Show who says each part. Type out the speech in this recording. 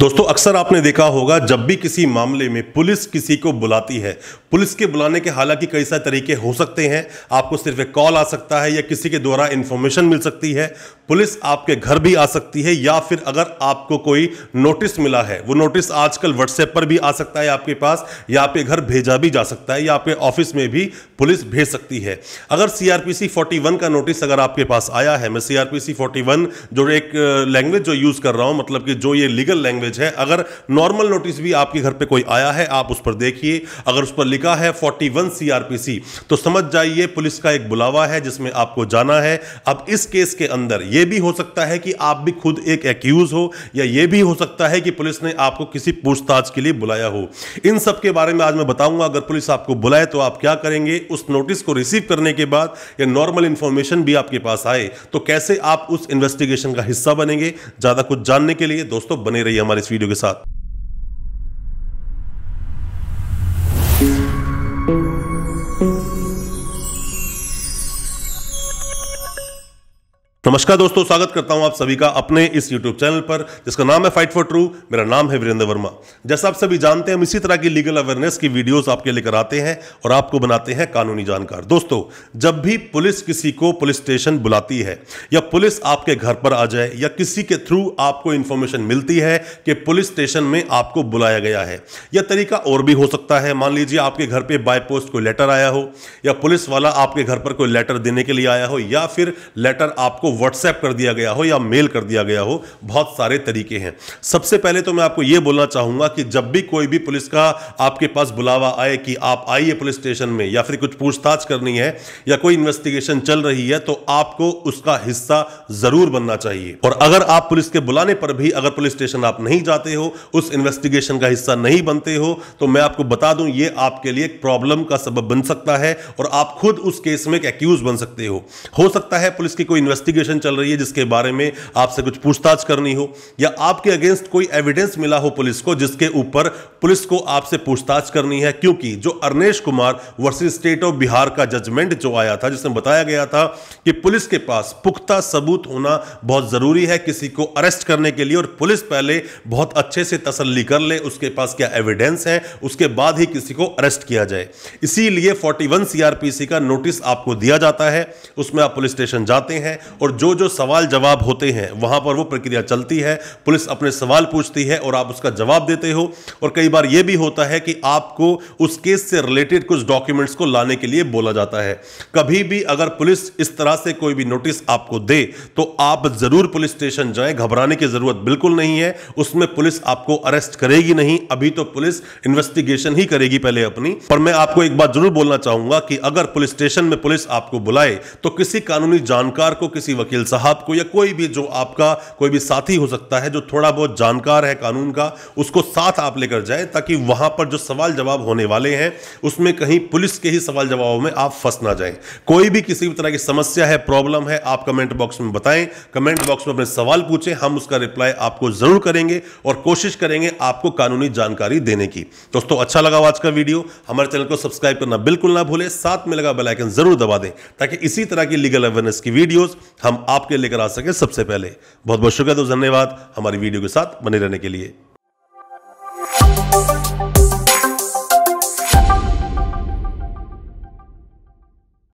Speaker 1: दोस्तों अक्सर आपने देखा होगा जब भी किसी मामले में पुलिस किसी को बुलाती है पुलिस के बुलाने के हालांकि कई सारे तरीके हो सकते हैं आपको सिर्फ एक कॉल आ सकता है या किसी के द्वारा इन्फॉर्मेशन मिल सकती है पुलिस आपके घर भी आ सकती है या फिर अगर आपको कोई नोटिस मिला है वो नोटिस आजकल व्हाट्सएप पर भी आ सकता है आपके पास या आपके घर भेजा भी जा सकता है या आपके ऑफिस में भी पुलिस भेज सकती है अगर सी आर का नोटिस अगर आपके पास आया है मैं सी आर जो एक लैंग्वेज जो यूज़ कर रहा हूँ मतलब कि जो ये लीगल लैंग्वेज लैंग्वेज है अगर नॉर्मल नोटिस भी आपके घर पे कोई आया है आप उस पर देखिए अगर उस पर लिखा है 41 वन तो समझ जाइए पुलिस का एक बुलावा है जिसमें आपको जाना है अब इस केस के अंदर यह भी हो सकता है कि आप भी खुद एक एक्यूज हो या यह भी हो सकता है कि पुलिस ने आपको किसी पूछताछ के लिए बुलाया हो इन सब के बारे में आज मैं बताऊंगा अगर पुलिस आपको बुलाए तो आप क्या करेंगे उस नोटिस को रिसीव करने के बाद या नॉर्मल इंफॉर्मेशन भी आपके पास आए तो कैसे आप उस इन्वेस्टिगेशन का हिस्सा बनेंगे ज्यादा कुछ जानने के लिए दोस्तों बने रहिए हमारे इस वीडियो के साथ नमस्कार दोस्तों स्वागत करता हूं आप सभी का अपने इस YouTube चैनल पर जिसका नाम है फाइट फॉर ट्रू मेरा नाम है वीरेंद्र वर्मा जैसा आप सभी जानते हैं हम इसी तरह की लीगल अवेयरनेस की वीडियोस आपके लेकर आते हैं और आपको बनाते हैं कानूनी जानकार दोस्तों जब भी पुलिस किसी को पुलिस स्टेशन बुलाती है या पुलिस आपके घर पर आ जाए या किसी के थ्रू आपको इन्फॉर्मेशन मिलती है कि पुलिस स्टेशन में आपको बुलाया गया है यह तरीका और भी हो सकता है मान लीजिए आपके घर पर बाय पोस्ट कोई लेटर आया हो या पुलिस वाला आपके घर पर कोई लेटर देने के लिए आया हो या फिर लेटर आपको व्हाट्सएप कर दिया गया हो या मेल कर दिया गया हो बहुत सारे तरीके हैं सबसे पहले तो मैं आपको यह बोलना चाहूंगा कि जब भी कोई भी पुलिस का आपके पास बुलावा आए कि आप आइए पुलिस स्टेशन में या फिर कुछ पूछताछ करनी है या कोई इन्वेस्टिगेशन चल रही है तो आपको उसका हिस्सा ज़रूर बनना चाहिए और अगर आप पुलिस के बुलाने पर भी अगर पुलिस स्टेशन आप नहीं जाते हो उस इन्वेस्टिगेशन का हिस्सा नहीं बनते हो तो मैं आपको बता दूं ये आपके लिए एक प्रॉब्लम का सबब बन सकता है और आप खुद उस केस में एक एक्यूज बन सकते हो हो सकता है पुलिस की कोई इन्वेस्टिगेशन इन्वेस्टिगेशन चल रही है जिसके बारे में आपसे कुछ पूछताछ करनी हो या आपके अगेंस्ट कोई एविडेंस मिला हो पुलिस को जिसके ऊपर पुलिस को आपसे पूछताछ करनी है क्योंकि जो Arnesh Kumar versus State of Bihar का जजमेंट जो आया था जिसमें बताया गया था कि पुलिस के पास पुख्ता सबूत होना बहुत ज़रूरी है किसी को अरेस्ट करने के लिए और पुलिस पहले बहुत अच्छे से तसल्ली कर ले उसके पास क्या एविडेंस है उसके बाद ही किसी को अरेस्ट किया जाए इसीलिए 41 सीआरपीसी का नोटिस आपको दिया जाता है उसमें आप पुलिस स्टेशन जाते हैं और और जो जो सवाल जवाब होते हैं वहाँ पर वो प्रक्रिया चलती है पुलिस अपने सवाल पूछती है और आप उसका जवाब देते हो और कई बार ये भी होता है कि आपको उस केस से रिलेटेड कुछ डॉक्यूमेंट्स को लाने के लिए बोला जाता है कभी भी अगर पुलिस इस तरह से कोई भी नोटिस आपको दे तो आप ज़रूर पुलिस स्टेशन जाएं घबराने की ज़रूरत बिल्कुल नहीं है उसमें पुलिस आपको अरेस्ट करेगी नहीं अभी तो पुलिस इन्वेस्टिगेशन ही करेगी पहले अपनी पर मैं आपको एक बात जरूर बोलना चाहूंगा कि अगर पुलिस स्टेशन में पुलिस आपको बुलाए तो किसी कानूनी जानकार को किसी वकील साहब को या कोई भी जो आपका कोई भी साथी हो सकता है जो थोड़ा बहुत जानकार है कानून का उसको साथ आप लेकर जाए ताकि वहां पर जो सवाल जवाब होने वाले हैं उसमें कहीं पुलिस के ही सवाल जवाब में आप फंस ना जाए कोई भी किसी भी तरह की समस्या है प्रॉब्लम है आप कमेंट बॉक्स में बताएं कमेंट बॉक्स में अपने सवाल पूछें हम उसका रिप्लाई आपको जरूर करेंगे और कोशिश करेंगे आपको कानूनी जानकारी देने की दोस्तों अच्छा लगा आज का वीडियो हमारे चैनल को सब्सक्राइब करना बिल्कुल ना भूलें साथ में लगा बेलाइकन जरूर दबा दें ताकि इसी तरह की लीगल अवेयरनेस की वीडियोज हम हम आपके लेकर आ सके सबसे पहले बहुत बहुत शुक्रिया दोस्तों धन्यवाद हमारी वीडियो के साथ बने रहने के लिए